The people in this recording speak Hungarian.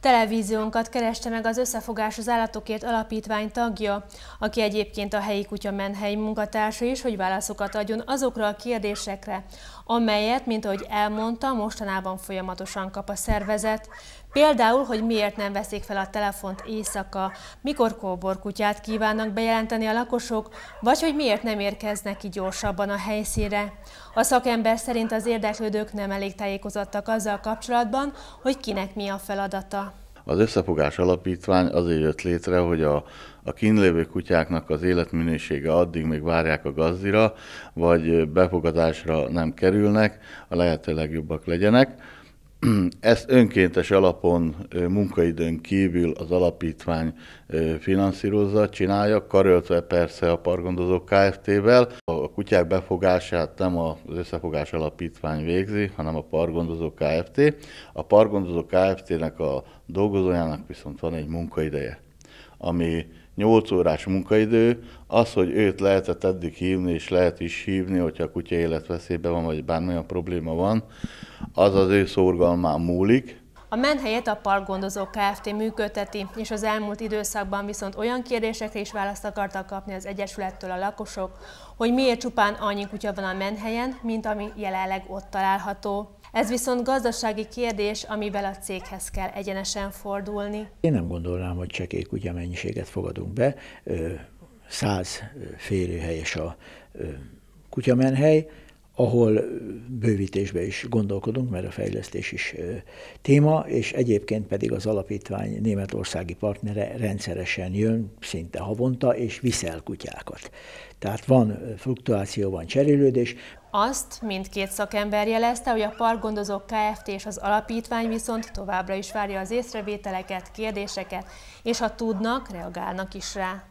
Televíziónkat kereste meg az Összefogás az Állatokért Alapítvány tagja, aki egyébként a helyi kutya menhely munkatársa is, hogy válaszokat adjon azokra a kérdésekre, amelyet, mint ahogy elmondta, mostanában folyamatosan kap a szervezet. Például, hogy miért nem veszik fel a telefont éjszaka, mikor kóborkutyát kívánnak bejelenteni a lakosok, vagy hogy miért nem érkeznek ki gyorsabban a helyszínre. A szakember szerint az érdeklődők nem elég tájékozottak azzal kapcsolatban, hogy kinek mi a feladata. Az Összefogás Alapítvány azért jött létre, hogy a, a kínlévő kutyáknak az életminősége addig még várják a gazdira, vagy befogadásra nem kerülnek, a lehető legjobbak legyenek Ezt önkéntes alapon munkaidőn kívül az alapítvány finanszírozza, csinálja, karöltve persze a pargondozó Kft-vel. A kutyák befogását nem az összefogás alapítvány végzi, hanem a pargondozó Kft. A pargondozó Kft-nek a dolgozójának viszont van egy munkaideje ami 8 órás munkaidő, az, hogy őt lehetett eddig hívni, és lehet is hívni, hogyha a kutya életveszélyben van, vagy bármilyen probléma van, az az ő szorgalmán múlik, a menhelyet a Parkgondozó Kft. működteti, és az elmúlt időszakban viszont olyan kérdésekre is választ akartak kapni az Egyesülettől a lakosok, hogy miért csupán annyi kutya van a menhelyen, mint ami jelenleg ott található. Ez viszont gazdasági kérdés, amivel a céghez kell egyenesen fordulni. Én nem gondolnám, hogy csekély kutya mennyiséget fogadunk be. Száz férőhelyes a kutyamenhely, ahol bővítésbe is gondolkodunk, mert a fejlesztés is téma, és egyébként pedig az alapítvány németországi partnere rendszeresen jön, szinte havonta, és viszel kutyákat. Tehát van fluktuáció, van cserélődés. Azt mindkét szakember jelezte, hogy a Parkgondozók Kft. és az alapítvány viszont továbbra is várja az észrevételeket, kérdéseket, és ha tudnak, reagálnak is rá.